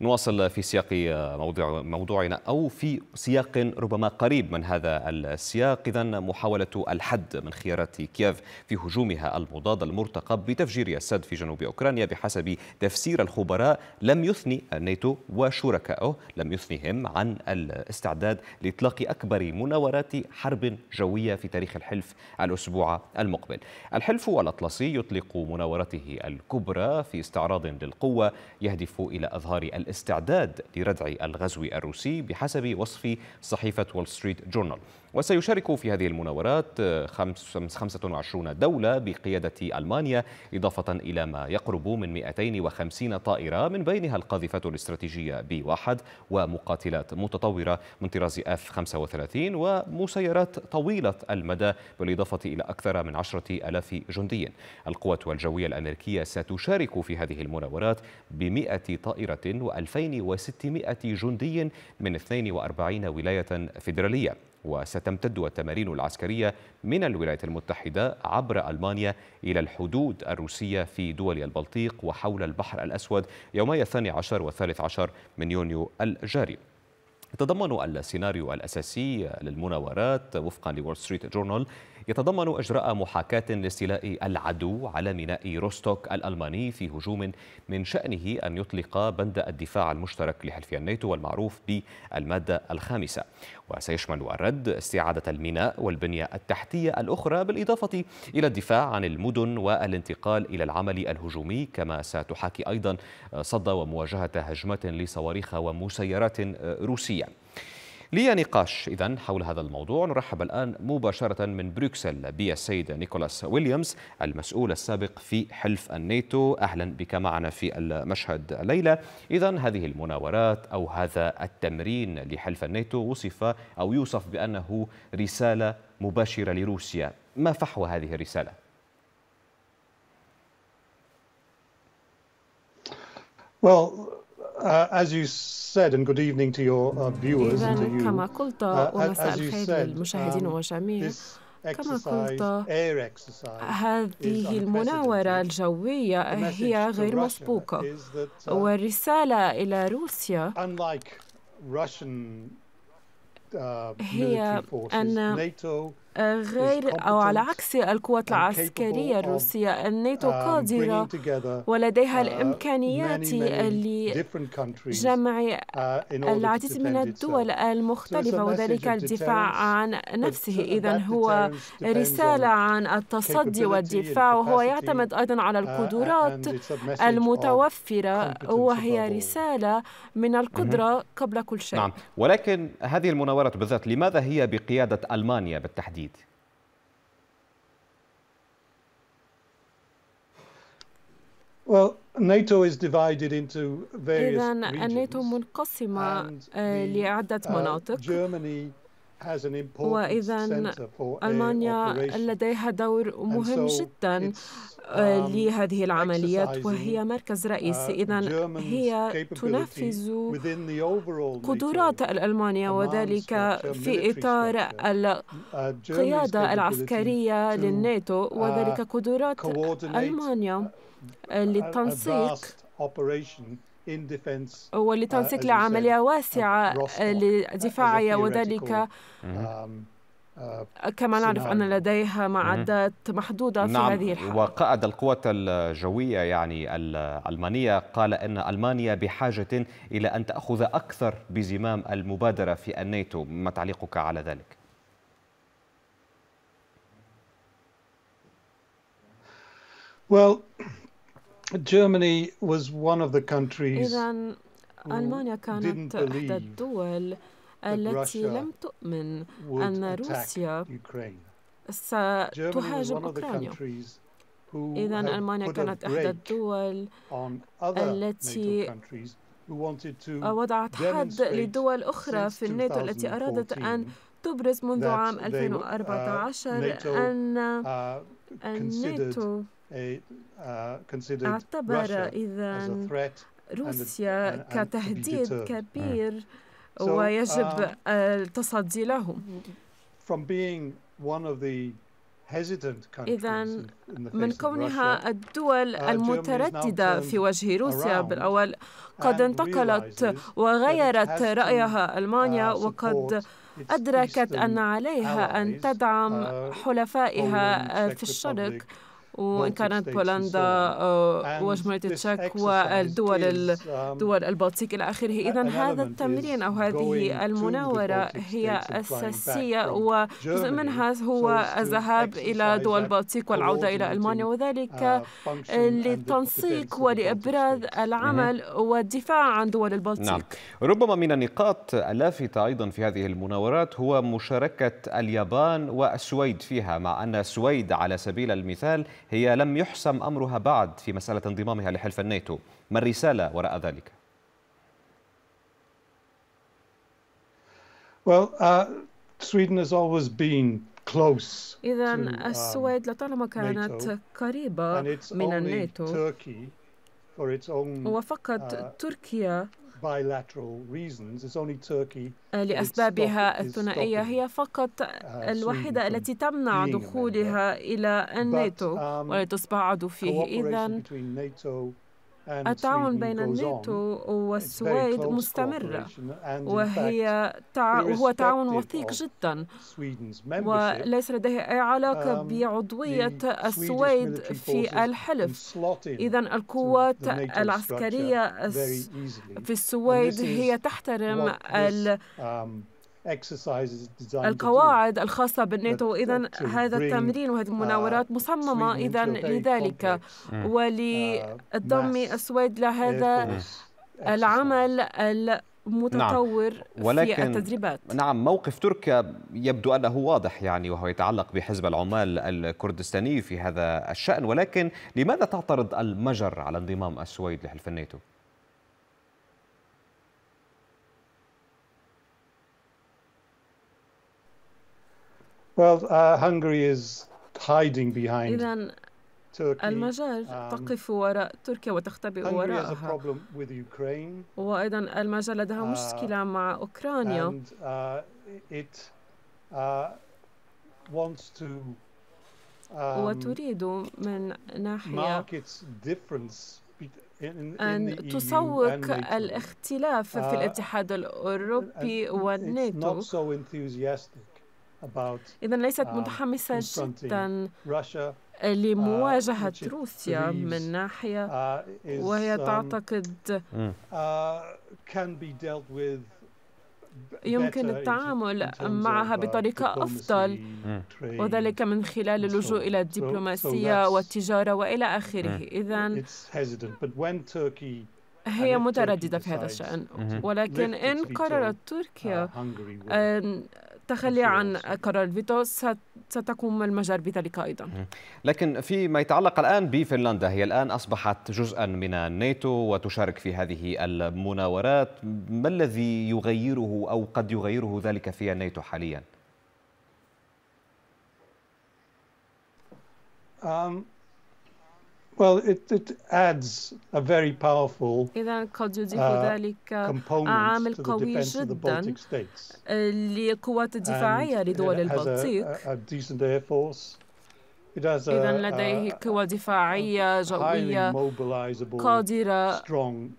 نواصل في سياق موضوع موضوعنا أو في سياق ربما قريب من هذا السياق إذا محاولة الحد من خيارات كييف في هجومها المضاد المرتقب بتفجير السد في جنوب أوكرانيا بحسب تفسير الخبراء لم يثني الناتو وشركائه لم يثنهم عن الاستعداد لإطلاق أكبر مناورات حرب جوية في تاريخ الحلف الأسبوع المقبل الحلف الأطلسي يطلق مناورته الكبرى في استعراض للقوة يهدف إلى أظهار الاستعداد لردع الغزو الروسي بحسب وصف صحيفة وول ستريت جورنال وسيشارك في هذه المناورات 25 دولة بقيادة ألمانيا إضافة إلى ما يقرب من 250 طائرة من بينها القاذفة الاستراتيجية بي واحد ومقاتلات متطورة من طراز اف 35 ومسيرات طويلة المدى بالإضافة إلى أكثر من 10 ألاف جندي القوات الجوية الأمريكية ستشارك في هذه المناورات ب 100 طائرة و2600 جندي من 42 ولاية فيدرالية وستمتد التمارين العسكرية من الولايات المتحدة عبر ألمانيا إلى الحدود الروسية في دول البلطيق وحول البحر الأسود يومي الثاني عشر والثالث عشر من يونيو الجاري يتضمن السيناريو الأساسي للمناورات وفقا لول ستريت جورنال يتضمن إجراء محاكاة لاستيلاء العدو على ميناء روستوك الألماني في هجوم من شأنه أن يطلق بند الدفاع المشترك لحلف الناتو والمعروف بالمادة الخامسة وسيشمل الرد استعادة الميناء والبنية التحتية الأخرى بالإضافة إلى الدفاع عن المدن والانتقال إلى العمل الهجومي كما ستحاكي أيضا صد ومواجهة هجمات لصواريخ ومسيرات روسية لي نقاش إذا حول هذا الموضوع نرحب الآن مباشرة من بروكسل بالسيد نيكولاس ويليامز المسؤول السابق في حلف الناتو أهلا بك معنا في المشهد الليلة إذا هذه المناورات أو هذا التمرين لحلف الناتو وصف أو يوصف بأنه رسالة مباشرة لروسيا ما فحوى هذه الرسالة؟ Well, Uh, as you said and good evening to your uh, viewers and to you. كما قلت ومساء الخير للمشاهدين وجميع كما قلت هذه المناورة الجوية هي غير مسبوقة uh, والرسالة إلى روسيا هي أن آه، غير أو على عكس القوات العسكرية الروسية الناتو uh, قادرة ولديها uh, الإمكانيات لجمع uh, العديد من الدول المختلفة وذلك الدفاع عن نفسه إذا هو رسالة عن التصدي والدفاع وهو يعتمد أيضا على القدرات المتوفرة وهي رسالة من القدرة قبل كل شيء نعم ولكن هذه المناورة بالذات لماذا هي بقيادة ألمانيا بالتحديد؟ اكيد Well, NATO is divided into various regions. الناتو منقسمة لعدة مناطق. Germany وإذا ألمانيا لديها دور مهم جدا آه، um, لهذه العمليات وهي مركز رئيسي uh, إذا هي تنفذ قدرات ألمانيا وذلك في إطار القيادة uh, العسكرية للناتو uh, وذلك قدرات ألمانيا للتنسيق ولتنسيق uh, لعملية واسعة uh, uh, دفاعية وذلك um, كما نعرف أن لديها معدات محدودة في نعم هذه الحالة وقائد القوات الجوية يعني الألمانية قال أن ألمانيا بحاجة إلى أن تأخذ أكثر بزمام المبادرة في الناتو ما تعليقك على ذلك؟ Well, Germany was one of the countries إذا ألمانيا كانت إحدى الدول التي لم تؤمن أن روسيا ستهاجم أوكرانيا إذا ألمانيا كانت إحدى الدول التي وضعت حد لدول أخرى في الناتو التي أرادت أن تبرز منذ عام 2014 uh, أن uh, الناتو Uh, اعتبر إذا روسيا كتهديد كبير آه. ويجب التصدي له إذا من كونها uh, الدول المترددة في وجه روسيا بالأول قد انتقلت وغيرت رأيها ألمانيا uh, وقد أدركت أن عليها أن تدعم حلفائها في الشرق وإن كانت بولندا آه، وجمهورية التشيك والدول um, دول البلطيق إلى آخره إذا هذا التمرين أو هذه المناورة هي أساسية وجزء منها هو الذهاب إلى دول البلطيق والعودة إلى ألمانيا وذلك للتنسيق uh, ولإبراز العمل mm-hmm. والدفاع عن دول البلطيق نعم. ربما من النقاط اللافتة أيضا في هذه المناورات هو مشاركة اليابان والسويد فيها مع أن السويد على سبيل المثال هي لم يحسم أمرها بعد في مسألة انضمامها لحلف الناتو ما الرسالة وراء ذلك؟ Well, uh, Sweden has always been close إذا um, السويد لطالما كانت قريبة من الناتو وفقط uh, تركيا آه، لأسبابها الثنائية هي فقط uh, الوحيدة التي تمنع دخولها إلى الناتو ولا تصبح عضو فيه إذا التعاون بين الناتو والسويد مستمرة وهي تع... وهو تعاون وثيق جدا وليس لديه أي علاقة um, بعضوية السويد في الحلف إذا القوات العسكرية في السويد هي تحترم ال um, القواعد الخاصة بالناتو إذا هذا التمرين وهذه uh, المناورات مصممة إذا لذلك mm. uh, ولضم السويد لهذا العمل نعم. المتطور نعم. ولكن في التدريبات نعم موقف تركيا يبدو أنه واضح يعني وهو يتعلق بحزب العمال الكردستاني في هذا الشأن ولكن لماذا تعترض المجر على انضمام السويد لحلف الناتو؟ Well, uh, Hungary is hiding behind إذن إذا المجال um, تقف وراء تركيا وتختبئ وراءها وأيضا المجال لديها uh, مشكلة uh, مع أوكرانيا And, uh, uh, it, wants to, um, وتريد من ناحية أن e تسوق الاختلاف في uh, الاتحاد الأوروبي والناتو إذا ليست um, متحمسة جدا لمواجهة uh, روسيا من ناحية uh, وهي um, تعتقد uh, يمكن التعامل معها بطريقة أفضل وذلك من خلال اللجوء إلى الدبلوماسية والتجارة وإلى آخره إذا هي مترددة في هذا الشأن ولكن إن قررت تركيا التخلي عن قرار الفيتو ستقوم المجر بذلك أيضا لكن فيما يتعلق الآن بفنلندا هي الآن أصبحت جزءا من الناتو وتشارك في هذه المناورات ما الذي يغيره أو قد يغيره ذلك في الناتو حاليا؟ Well, it, it adds a very powerful إذا قد يضيف آه، ذلك عامل قوي جدا للقوات الدفاعية لدول البلطيق. إذا لديه قوى دفاعية جوية قادرة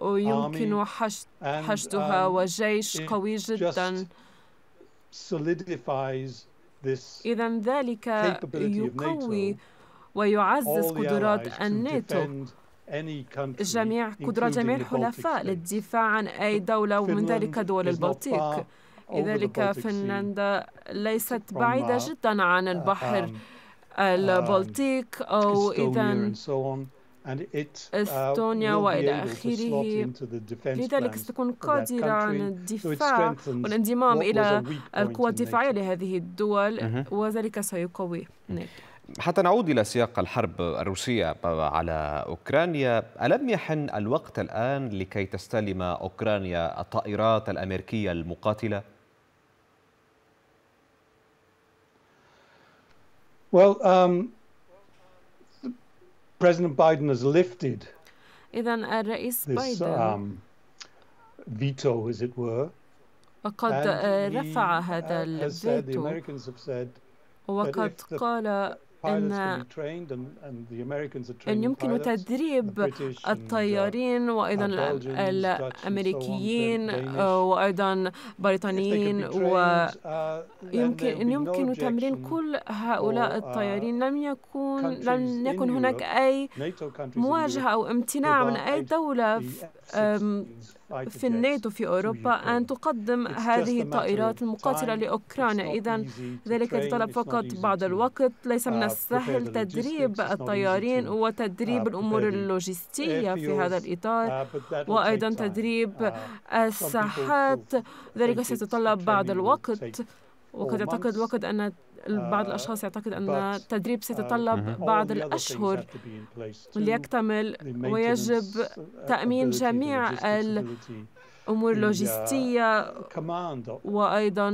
ويمكن حشدها وجيش قوي جدا. إذا ذلك يقوي ويعزز قدرات الناتو جميع قدرات جميع الحلفاء للدفاع عن أي دولة ومن ذلك دول البلطيق لذلك فنلندا ليست بعيدة uh, جدا عن uh, البحر um, البلطيق um, أو إذا uh, استونيا والى اخره لذلك ستكون قادره عن الدفاع والانضمام الى القوى الدفاعيه لهذه الدول وذلك سيقوي ناتو حتى نعود إلى سياق الحرب الروسية على أوكرانيا ألم يحن الوقت الآن لكي تستلم أوكرانيا الطائرات الأمريكية المقاتلة؟ Well, um, President Biden has lifted إذا الرئيس this, um, veto, as it were, وقد رفع هذا uh, الفيتو وقد قال أن أن يمكن تدريب uh, الطيارين وأيضا الأمريكيين آه، وأيضا بريطانيين ويمكن أن uh, يمكن تمرين كل هؤلاء uh, الطيارين لم يكون لم يكن هناك أي مواجهة أو امتناع من أي دولة في الناتو في أوروبا أن تقدم هذه الطائرات المقاتلة لأوكرانيا إذا ذلك يتطلب فقط بعض الوقت ليس من uh, السهل تدريب الطيارين وتدريب uh, الأمور اللوجستية في هذا الإطار uh, وأيضا تدريب الساحات ذلك سيتطلب بعض الوقت وقد يعتقد وقد أن آه، بعض الأشخاص يعتقد أن التدريب سيتطلب آه، بعض الأشهر ليكتمل ويجب تأمين جميع الأمور اللوجستية uh, وأيضا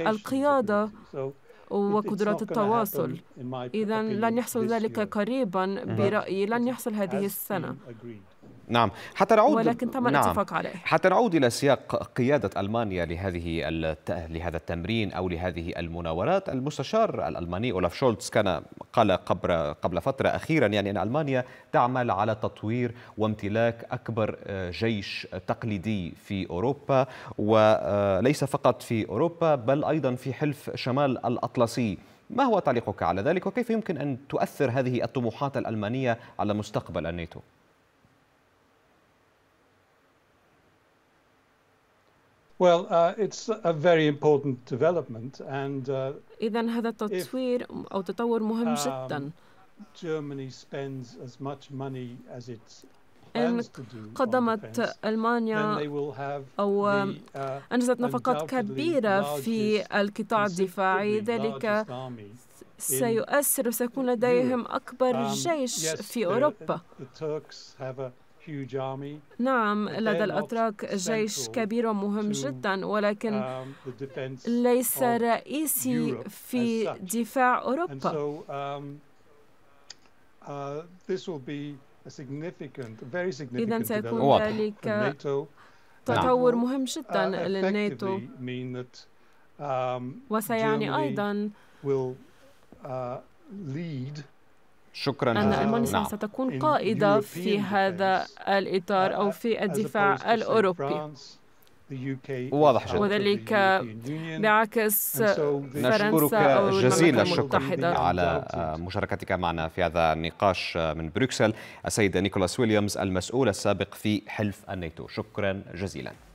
القيادة وقدرات التواصل إذا لن يحصل ذلك قريبا برأيي لن يحصل هذه السنة نعم حتى نعود ولكن تم نعم. الاتفاق عليه حتى نعود الى سياق قياده المانيا لهذه الت... لهذا التمرين او لهذه المناورات المستشار الالماني اولاف شولتز كان قال قبل قبل فتره اخيرا يعني ان المانيا تعمل على تطوير وامتلاك اكبر آه، جيش تقليدي في اوروبا وليس آه، فقط في اوروبا بل ايضا في حلف شمال الاطلسي ما هو تعليقك على ذلك وكيف يمكن ان تؤثر هذه الطموحات الالمانيه على مستقبل الناتو؟ Well, uh, it's a very important development and uh, إذا هذا التطوير أو تطور مهم um, جدا. Germany spends as much money as it إن قدمت ألمانيا أو uh, أنجزت نفقات كبيرة في القطاع الدفاعي ذلك سيؤثر وسيكون لديهم أكبر um, جيش في أوروبا. نعم لدى الأتراك جيش كبير ومهم um, جدا ولكن ليس رئيسي في دفاع أوروبا um, uh, إذا سيكون ذلك تطور مهم جدا للناتو uh, um, وسيعني أيضا uh, شكرا أن ألمانيا نعم. ستكون قائدة في هذا الإطار أو في الدفاع الأوروبي واضح جدا وذلك بعكس نشكرك جزيل الشكر على مشاركتك معنا في هذا النقاش من بروكسل السيد نيكولاس ويليامز المسؤول السابق في حلف الناتو شكرا جزيلا